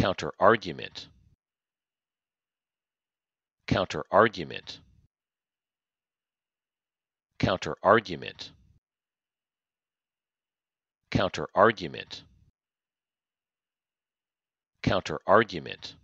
counter argument counter argument counter argument counter argument counter argument, counter -argument.